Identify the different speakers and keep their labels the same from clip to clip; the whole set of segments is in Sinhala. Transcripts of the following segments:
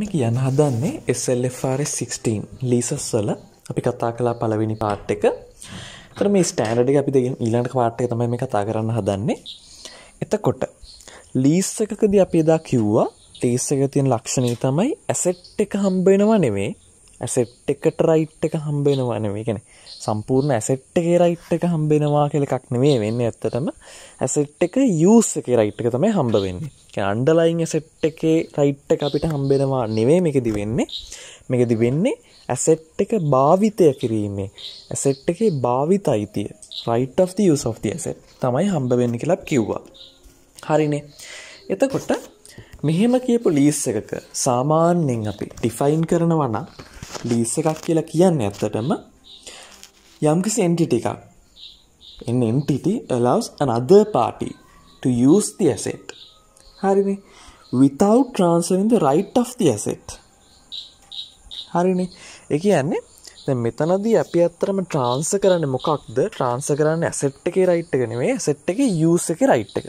Speaker 1: මේ කියන්න හදන්නේ SLFR16 ලීසස් වල අපි කතා කලා පළවෙනි පාට් එක තර මේ ස්ටෑනඩි අපි දෙ ඊලන්ට පාට්ය තමයි මේ කතා කරන්න හදන්නේ එතකොට ලීස්සකකද අපි එදා කිව්වා ලීස්සක තියෙන් ලක්ෂණී තමයි ඇසෙට් එක හම්බෙනවා නෙවේ ඇසෙට් එකට රයිට් එක හම්බෙනවාන මේ ගැන සම්පූර්ණ ඇසෙට් එක රයිට් එක හම්බෙනවා කෙලෙකක් නෙවේ වෙන්න ඇත්තටම ඇසෙට් එක යස් එක රයිට් එක තමයි හම්බ වෙන්නේ අන්ඩලයින් ඇසෙට් එකේ රයිට් එක අපිට හම්බෙනවා නෙවේ මේකෙදි වෙන්නේ මේකෙදි වෙන්නේ ඇසෙට් එක භාවිතය කිරීමේ ඇසෙට් එකේ භාවිත අයිතිය right of the use of the asset තමයි හම්බ වෙන්න කියලා කිව්වා හරිනේ එතකොට මෙහෙම කියපු ලීස් එකක සාමාන්‍යයෙන් අපි ඩිෆයින් කරනවා නම් ලීස් එකක් කියලා කියන්නේ ඇත්තටම යම්කිසි entity එකක්. an entity allows another party to use the asset. හරිනේ. without transferring the right of the asset. හරිනේ. ඒ කියන්නේ දැන් මෙතනදී අපි ඇත්තටම ට්‍රාන්ස්ෆර් කරන්නේ මොකක්ද? ට්‍රාන්ස්ෆර් කරන්නේ ඇසෙට් එකේ රයිට් එක නෙමෙයි, ඇසෙට් එකේ යූස් එකේ රයිට් එක.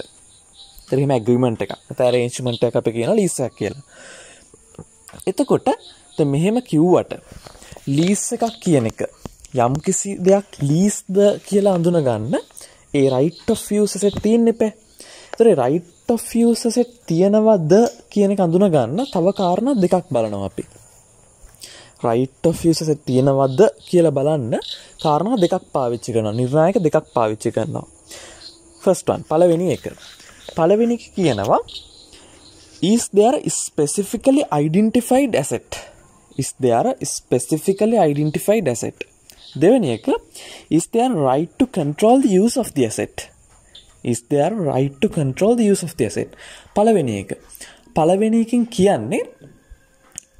Speaker 1: තරම ඇග්‍රීමට එක තෑරේංචිමට එක අප කියන ලිසක් කියලා එතකොට මෙහෙම කිව්වට ලීස් එකක් කියන එක යම් කිසි දෙයක් ලීස්ද කියලා අඳුන ගන්න ඒ රයිට් ෆසෙ තියෙන් එපේ තරේ රයිට් ෆසෙ තියෙනවද කියන අඳුන ගන්න තව කාරණ දෙකක් බලනවා අපි රයිට් ෆසෙ තියෙනවද කියලා බලන්න කාරණ දෙකක් පාවිච්චි කරන නිර්ණයක දෙකක් පාවිච්චි කරනවා ෆස්ටන් පලවෙනි එක පළවෙනි කියනවා is there specifically identified asset is there specifically identified asset දෙවෙනි එක is there right to control the use of the asset is there right to control the use of the asset පළවෙනි එක පළවෙනි එකෙන් කියන්නේ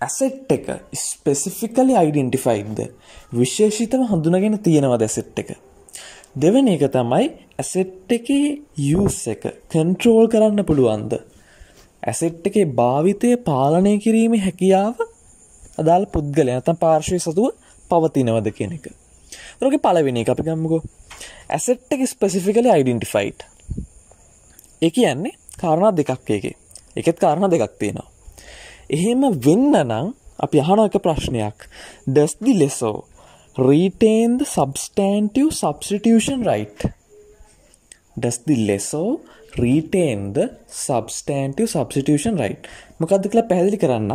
Speaker 1: ඇසෙට් එක ස්පෙසිෆිකලි අයිඩෙන්ටිෆයින්ද විශේෂිතව හඳුනගෙන තියෙනවා දැසෙට් එක දෙවන එක තමයි ඇසෙට් එකේ යස් එක කන්ට්‍රෝල් කරන්න පුළුවන්ද. ඇසෙට් එකේ භාවිතය පාලනය කිරීම හැකියාව අදාල් පුද්ගලය ඇතම් පාර්ශවය සතුව පවතිනවද කෙනෙ එක. රෝක පලවෙනි අපි ගම්මකෝ ඇසෙට් එක ස්පෙසිෆිකල අයිඩන්ටිෆයිට් එක යන්නේ කාරණා දෙකක් එකේ එකත් කාරණ දෙකක් තියෙනවා. එහෙම වෙන්න නම් අපි අහන එක ප්‍රශ්නයක් ඩස්දි ලෙසෝ retain the substantive substitution right? Does the lessor retain the substantive substitution right? මොකක්ද කියලා පැහැදිලි කරන්න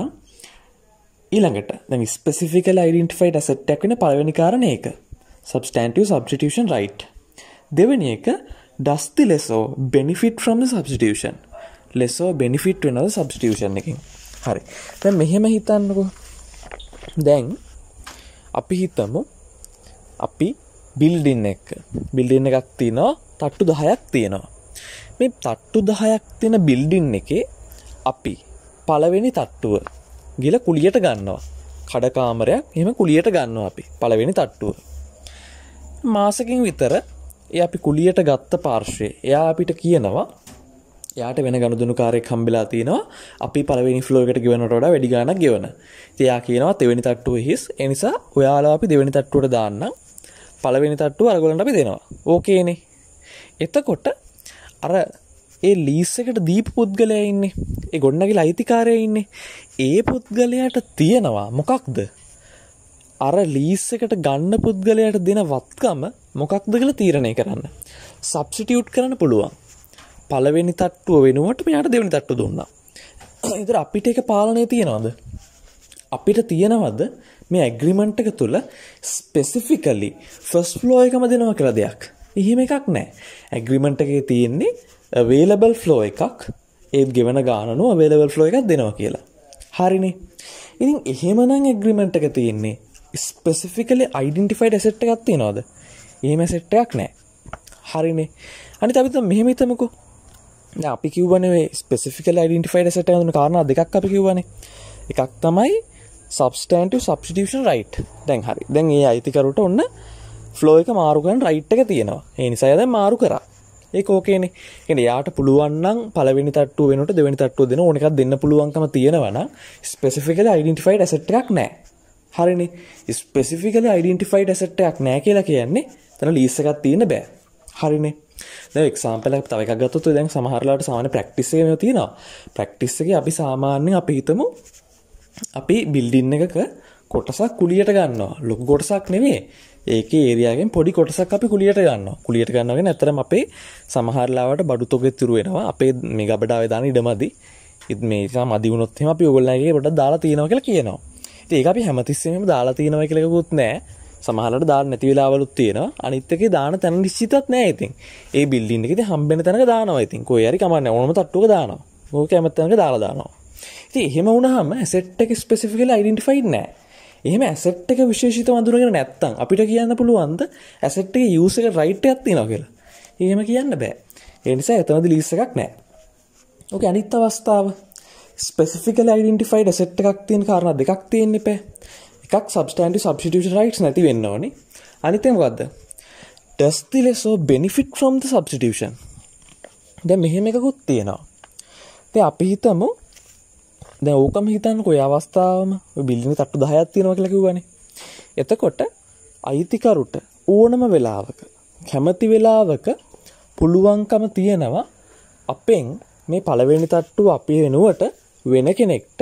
Speaker 1: ඊළඟට දැන් specifical identified asset එකක් වෙන පළවෙනි කාරණේ ඒක. substantive substitution right. දෙවෙනි එක does the lessor benefit from the substitution? lessor benefit වෙනවද substitution එකෙන්? හරි. දැන් මෙහෙම හිතන්නකෝ. දැන් අපි හිතමු අපි බිල්ඩින් එක බිල්ඩින්න එකක් තියෙනවා තට්ටු දහයක් තියෙනවා මේ තට්ටු දහයක් තියෙන බිල්ඩින් එකේ අපි පළවෙනි තට්ටුව ගිල කුලියට ගන්නවා කඩකාමරයක් එම කුලියට ගන්නවා අපි පළවෙනි තට්ටුව මාසකින් විතර එ අපි කුලියට ගත්ත පාර්ශවය එයා අපිට කියනවා යාට වෙන ගණුදුනු කාරෙක් හම්බෙලා තිනවා අපි පලවෙනි ෆ්ලෝකට ගෙවනට වඩා වැඩි ගානක් ගෙවන තියා කියනවා තෙවැනි තට්ටුව හිස් එනිසා ඔයාලා අපි දෙවැනි තට්ටුවට දාන්න පළවෙනි තට්ටුව අරගොලට අපි දෙනවා ඕකේනේ එතකොට අර ඒ ලීස්සකට දීප පුද්ගලය ඉන්නේ ඒ ගොඩනගේ අයිතිකාරය ඉන්නේ ඒ පුද්ගලයට තියෙනවා මොකක්ද අර ලීස්සකට ගන්න පුද්ගලයට දෙන වත්කම මොකක්ද කළ තීරණය කරන්න සබ්සිටියුට් කරන්න පුළුවන් පළවෙනි තට්ටුව වෙනුවට මෙයාට දෙවනි තට්ටු දුන්නා. ඉතින් අපිට ඒක පාලනය තියනවද? අපිට තියනවද මේ ඇග්‍රීමන්ට් එක තුල ස්පෙસિෆිකලි ෆස්ට් ෆ්ලෝ එකම දෙනවා කියලා දෙයක්. එහෙම එකක් නැහැ. ඇග්‍රීමන්ට් එකේ තියෙන්නේ available flow එකක්. ඒත් ගෙවන ගානනුව available flow එකක් දෙනවා කියලා. හරිනේ. ඉතින් එහෙමනම් ඇග්‍රීමන්ට් එක තියෙන්නේ ස්පෙසිෆිකලි අයිඩෙන්ටිෆයිඩ් ඇසෙට් එකක් තියනවාද? එහෙම ඇසෙට් එකක් නැහැ. හරිනේ. අනිත් අපි මෙහෙම හිතමුකෝ අපි කිව්වන ස්පෙසිිකල් යිඩන්ටිෆයිඩ සට න කාරන දෙකක් අපි කිවන එකක් තමයි සබස්ටන්ට සබස්ටිෂන් රයිට් දැන් හරි දැන් ඒ අයිතිකරුට ඔන්න ෆ්ලෝ එක මාරුකන් රයිට් එක තියෙනවා ඒ නිසායද මාරු කරා ඒ ඕකේනෙ එ යාට පුළුවන්න්න පලවෙනි තට්ටු වෙනට දෙවැනි තට්ටු දෙන ඕනකක් දෙන්න පුළුවන්කම තියෙනවන ස්පෙසිෆිකල් යිඩන්ටිෆයිඩ ඇසට්ටක් නෑ හරිනි ස්පෙසිෆිකල යිඩන්ටිෆයිඩ ඇසට්ටක් නෑ කියලා කියන්නේ තන ලිස්සකත් තියෙන බෑ හරිනේ එක්සාම්පල තවක ගත්තු දැන් සමහරලාට සාමාන ප්‍රක්ටිසේම තියෙනවා ප්‍රක්ටිස්සක අපි සාමාන්‍යෙන් අපි හිතමු අපි බිල්ඩින්න එකක කොටසක් කුලියට ගන්නවා ලොක ගොටසක් නෙවේ ඒක ඒරයාගෙන් පොඩි කොටසක් අපි කුලියට ගන්න කුලියට ගන්නගෙන ඇතරම අපේ සමහරලාවට බඩු තොගෙත්තුරුවෙනවා අපේ මේ ගබඩාව දාන ඉඩමදි ඉත් මේසා මදිවුණොත්ම අපි ඔගොල්ලගේ ොඩ දාලා තියෙනව කියලා කියනවා ඒක අපි හැමතිස්සම දාලා තියෙනව කලකුත් නෑ සමහරට දාන්න නැති වෙලාවලුත් තියෙනවා. අනිත් එකේ දාන තැන නිශ්චිතවත් නැහැ ඉතින්. ඒ බිල්ඩින් එකේදී හම්බෙන තැනක දානවා ඉතින්. කොහේ හරි කමන්නේ ඕනම තට්ටුවක දානවා. ඕක කැමති තැනක දාලා දානවා. ඉතින් එහෙම වුණාම ඇසෙට් එක ස්පෙસિෆිකලි අයිඩෙන්ටිෆයිඩ් නැහැ. එහෙම ඇසෙට් එක විශේෂිත වඳුරගෙන නැත්තම් අපිට කියන්න පුළුවන්ද ඇසෙට් එකේ යූස් එක රයිට් එකක් තියෙනවා කියලා. එහෙම කියන්න බෑ. ඒ නිසා එතනදි ලීස් එකක් නැහැ. ඕකේ අනිත් අවස්ථාව ස්පෙසිෆිකල් අයිඩෙන්ටිෆයිඩ් ඇසෙට් එකක් තියෙන කාරණා දෙකක් තියෙන්න එපා. එකක් සබස්ටන්ඩි සබ්ිට රයිට් නැති වෙන්න ඕනි අනිතම වදද ඩස්ති ලෙසෝ බෙනිෆිට් ෆ්‍රම්ද සබස්ටිෂන් දැ මෙහෙම එකකුත් තියෙනවා තය අපි හිතමු දැ ඕකම හිතන් කොය අවස්ථාවම බිල්ලි තට්ටු දහයත් තියෙනව කලකිවන එතකොට අයිතිකරුට ඕනම වෙලාවක කැමති වෙලාවක පුළුවන්කම තියෙනවා අපෙන් මේ පළවෙනි තට්ටු අපි වෙනුවට වෙන කෙනෙක්ට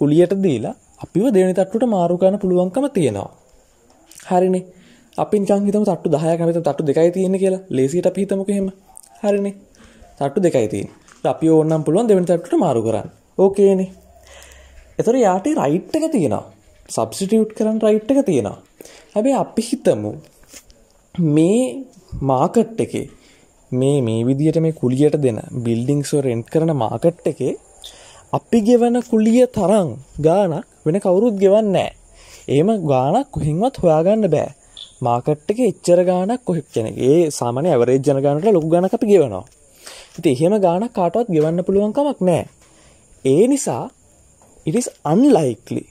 Speaker 1: කුලියට දීලා අපිව දෙවෙනි තට්ටුවට මාරු කරන්න පුළුවන්කම තියෙනවා. හරිනේ. අපි නිකන් හිතමු තට්ටු 10ක් අපි හිතමු තට්ටු දෙකයි තියෙන්නේ කියලා. ලේසියට අපි හිතමුකෝ එහෙම. හරිනේ. තට්ටු දෙකයි තියෙන්නේ. අපි ඕනනම් පුළුවන් දෙවෙනි තට්ටුවට මාරු කරන්න. ඕකේනේ. එතකොට යාට රයිට් එක තියෙනවා. සබ්ස්ටිටියුට් කරන්න රයිට් එක තියෙනවා. හැබැයි අපි හිතමු මේ මාකට් එකේ මේ මේ විදිහට මේ කුලියට දෙන බිල්ඩින්ග්ස් රෙන්ට් කරන මාකට් එකේ අපි ගෙවන කුලිය තරම් ගාණක් වෙන කවුරුත් ගෙවන්නේ නැහැ. එහෙම ගාණක් කොහෙන්වත් හොයාගන්න බෑ. මාකට් එකේ එච්චර ගාණක් කොහෙත් කෙනෙක්ගේ සාමාන්‍ය ඇවරේජ් ජන ගාණකට ලොකු ගාණක් අපි ගෙවනවා. ඉතින් එහෙම ගාණක් කාටවත් ගෙවන්න පුළුවන් කමක් නැහැ. ඒ නිසා it is unlikely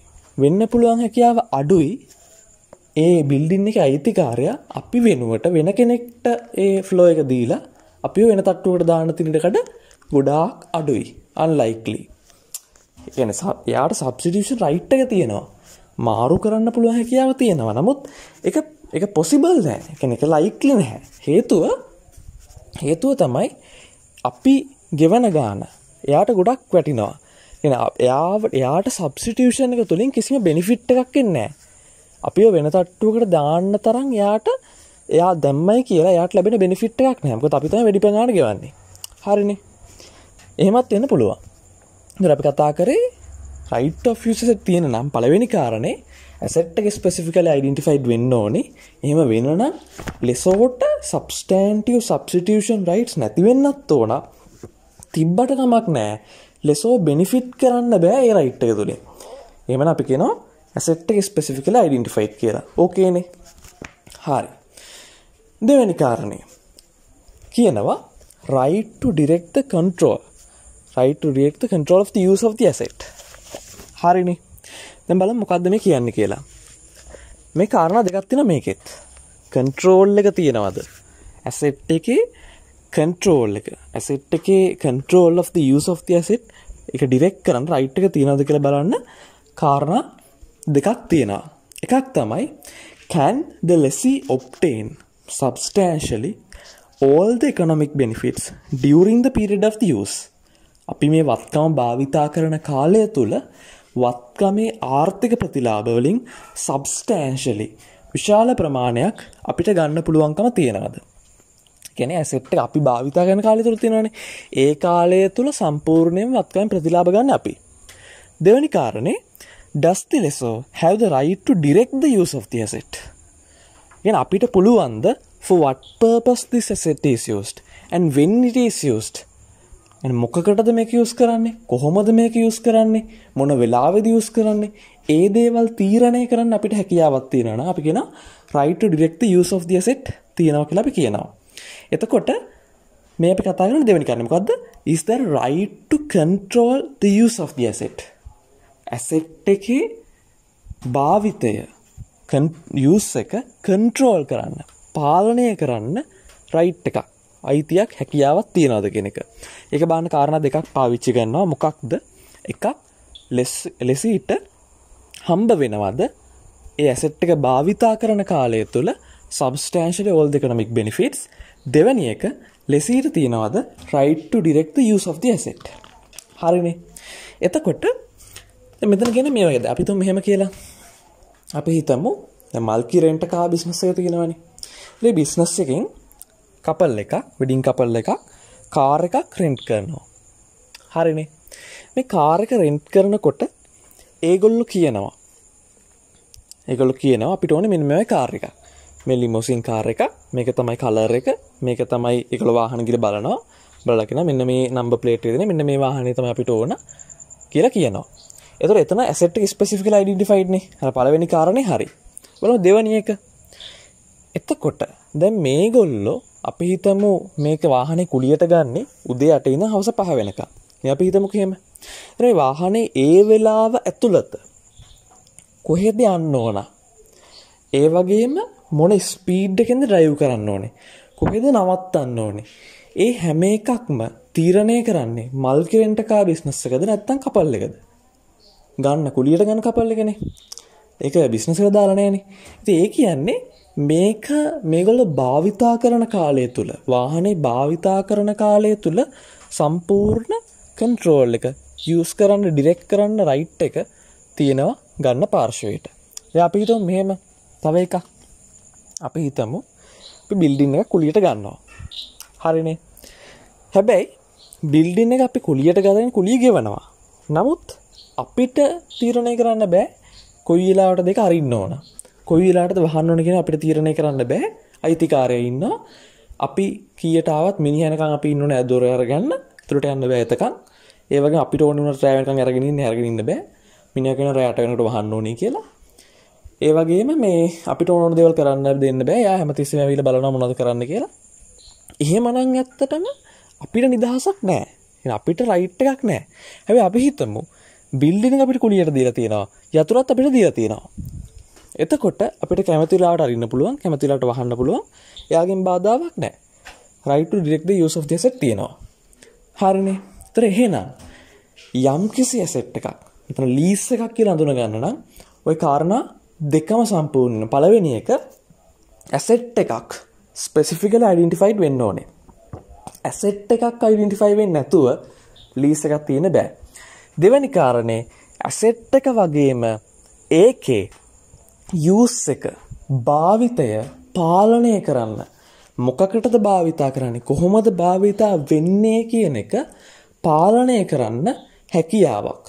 Speaker 1: වෙන්න පුළුවන් හැකියාව අඩුයි ඒ බිල්ඩින් එක අයිතිකාරයා අපි වෙනුවට වෙන කෙනෙක්ට ඒ ෆ්ලෝ එක දීලා අපි වෙන තට්ටුවට දාන තිනටකට ගොඩාක් අඩුයි අන්ලයික්ලි එකන යාට සබ්සිටිෂන් රයිට් එක තියෙනවා මාරු කරන්න පුළුව හැකියාව තියෙනවා නමුත් එක එක පොසිබල් දෑ එකන එක ලයික්ලි නැහැ හේතුව හේතුව තමයි අපි ගෙවන ගාන එයාට ගොඩක් වැටිනවා එ එයාට එයාට සබ්සිටියෂන් එක තුළින් කිසිම බෙනිෆිට් එකක් එන්නෑ අපි වෙන තට්ටුවකට දාන්න තරම් එයාට එයා දැම්මයි කියලා යාට ලැබෙන බෙනිෆිට් එකක් නෑමක අපිතම වැඩිපගාන ගවන්නේ හරිනි එහෙමත් එන්න පුළුවන් දර අපි කතා කරේ රයිට ෆසෙ තියෙන නම් පලවෙනි කාරණේ ඇසට්ක ස්පෙසිිකල යිඩන්ටිෆයිඩ් වෙන්න ඕනි එහෙම වෙනනම් ලෙසෝට සබස්ටන්ටව සබස්ටියෂන් රයිට්ස් නැතිවෙන්නත් ඕන තිබ්බට තමක් නෑ ලෙසෝ බෙනිෆිට් කරන්න බෑ ඒ රයිට්ටය තුළේ එමන අපි කෙනවා ඇසට්ක ස්පෙසිිකල යිඩන්ටිෆයි් කියලා ඕකේනේ හරි දෙවැනි කාරණය කියනවා right direct control right to react the control of the use of the asset හරිනි දැන් බලමු මොකද්ද මේ කියන්නේ කියලා මේ කාරණා දෙකක් තියෙනවා මේකෙත් control එක තියෙනවද asset එකේ control එක asset එකේ control of the use of the asset එක ඩිරෙක්ට් කරන්න right එක තියෙනවද කියලා බලන්න කාරණා දෙකක් තියෙනවා එකක් තමයි can the lessee obtain substantially all the economic benefits during the period of the use අපි මේ වත්කම භාවිතා කරන කාලය තුළ වත්කමේ ආර්ථික ප්‍රතිලාභවලින් සබස්ටෑන්ශලි විශාල ප්‍රමාණයක් අපිට ගන්න පුළුවන්කම තියෙනවද. කැන ඇසෙට් අපි භාවිතා ගැන කාලය තුළ තියෙනවනේ ඒ කාලය තුළ සම්පූර්ණයෙන් වත්කයන් ප්‍රතිලාභ ගන්න අපි. දෙවැනි කාරණය ඩස්ති ලෙසෝ හැවද රයිට්ට ඩිරෙක්ද යස් of the asset. ගැන අපිට පුළුවන්ද for what purpose this asset is used and when it is used මොකකටද මේක යුස් කරන්නේ කොහොමද මේක යුස් කරන්නේ මොන වෙලාවෙද යුස් කරන්නේ ඒ දේවල් තීරණය කරන්න අපිට හැකියාවක් තියෙනවා නම් අපි කියන right to direct the use of the asset තියෙනවා කියලා අපි කියනවා. එතකොට මේ අපි කතා කරන දෙවෙනි කාරණේ මොකද්ද? is there right to control the use of the asset? asset එකේ භාවිතය use එක control කරන්න, පාලනය කරන්න right එකක්. අයිතියක් හැකියාවත් තියෙනවද කෙනෙක එක බාන කාරණ දෙකක් පාවිච්චි කරන්නවා මොකක්ද එකක් ලෙසීට හම්බ වෙනවද ඒ ඇසෙට් එක භාවිතා කරන කාලය තුළ සබස්ටෑන්ශල ඔල් දෙකනමික් බෙනිෆිටස් දෙවැනි එක ලෙසීට තියෙනවද රයිට්ට ඩිරෙක්ත යුසොෆ් ඇසෙට් හරිනේ එතකොට මෙතන ගෙන මේ වගේද අපිතුම් මෙහෙම කියලා අපි හිතමු මල්කිරෙන්ට කා බිස්නසය තියෙනවනි ලේ බිස්නස් එකින් කපල් එකක් වෙඩින් කපල් එකක් කාර එකක් රෙන්ට් කරනවා හරිනේ මේ කාරක රෙන්ට් කරනකොට ඒගොල්ලු කියනවා ඒගොල්ලු කියනවා අපිට ඕන මෙන්න මෙයි කාර එක මේ ලිමෝසින් කාර එක මේක තමයි කලර් එක මේක තමයි එකළ වාහන ගිල බලනවා බලකින මෙන්න මේ නම්බ පලේටේ දෙන මෙන්න මේ වාහනය තම අපිට ඕන කියලා කියනවා එතුර එතන ඇසට ස්පසිිකල යිඩිෆයිඩ්නේ හ පලවෙනි කාරණය හරි බල දෙවනිය එක එතකොට දැන් මේගොල්ලෝ අපි හිතමු මේක වාහනේ කුලියට ගන්නේ උදේ අට ඉඳන් හවස පහ වෙනකම්. ඉතින් අපි හිතමු කොහේම. ඒ වාහනේ ඒ වෙලාව ඇතුළත කොහෙද යන්න ඕන? ඒ වගේම මොන ස්පීඩ් එකෙන්ද ඩ්‍රයිව් කරන්න ඕනේ? කොහෙද නවත්තන්න ඕනේ? ඒ හැම එකක්ම තීරණය කරන්නේ මල්කි රෙන්ට කා බිස්නස් එකද නැත්නම් කපල් එකද? ගන්න කුලියට ගන්න කපල් එකනේ. ඒක බිස්නස් එක දාලා නැහනේ. ඉතින් ඒ කියන්නේ මේක මේගොල්ල භාවිතා කරන කාලය තුළ වාහනේ භාවිතා කරන කාලය තුළ සම්පූර්ණ කන්ට්‍රෝල් එක යස් කරන්න ඩිරෙක් කරන්න රයිට් එක තියෙනවා ගන්න පාර්ශවයට ය අපි හිතම් මෙහෙම තව එකක් අපි හිතමු බිල්ඩින් එක කුලියට ගන්නවා හරිනේ හැබැයි බිල්ඩින් එක අපි කුලියට ගදෙන් කුලිය ගෙවනවා නමුත් අපිට තීරණය කරන්න බෑ කොයිලාවට දෙක අරින්න ඕනා කොයි වෙලාටද වහන්න ඕන කියන අපිට තීරණය කරන්න බෑ අයිතිකාරය ඉන්න අපි කීයටාවත් මිනිහනකම් අපි ඉන්න නෑ දොර අරගන්න තුරට යන්න බෑ එතකන් ඒ වගේ අපිට ඕන වුණා රෑ වෙනකන් අරගෙන ඉන්න අරගෙන ඉන්න බෑ මිනිහා කියන රෑට වෙනකොට වහන්න ඕනේ කියලා ඒ වගේම මේ අපිට ඕන දේවල් කරන්න දෙන්න බෑ යා හැමතිස්සෙම ඇවිල්ලා බලනවා මොනවද කරන්න කියලා එහෙමනම් ඇත්තටම අපිට නිදහසක් නෑ අපිට රයිට් එකක් නෑ හැබැයි අපි හිතමු බිල්ඩින් අපිට කුලියට දීලා තියෙනවා යතුරත් අපිට දීලා තියෙනවා එතකොට අපිට කැමතිලාට අරින්න පුළුවන් කැමතිලාට වහන්න පුළුවන් එයාගෙන් බාධාවක් නෑ රයිට ඩිරෙක්ද යුසෝ දෙසට තියෙනවා හරිනේ තර එහෙනම් යම් කිසි ඇසෙට් එකක් එතන ලීස් එකක් කියලා අඳුන ගන්න නම් ඔය කාරණා දෙකම සම්පූර්ණ පළවෙනි එක ඇසෙට් එකක් ස්පෙසිෆිකල අයිඩෙන්ටිෆයිඩ් වෙන්න ඕනේ ඇසෙට් එකක් අයිඩෙන්ටිෆයි වෙන්නේ නැතුව ලීස් එකක් තියෙන බෑ දෙවැනි කාරණේ ඇසෙට් එක වගේම ඒකේ යූස් එක භාවිතය පාලනය කරන්න මොකකටද භාවිතා කරන්නේ කොහොමද භාවිතා වෙන්නේ කියන එක පාලනය කරන්න හැකියාවක්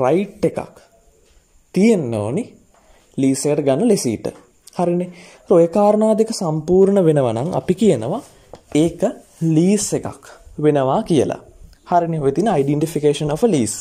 Speaker 1: රයිට් එකක් තියෙන්න ඕනි ලීසයට ගන්න ලෙසීට හරිනේ රොය කාරණා දෙක සම්පූර්ණ වෙනවනම් අපි කියනවා ඒක ලීස් එකක් වෙනවා කියලා හරිනි ඔය තින යිඩන්ටිෆිකේෂන් of ලීස්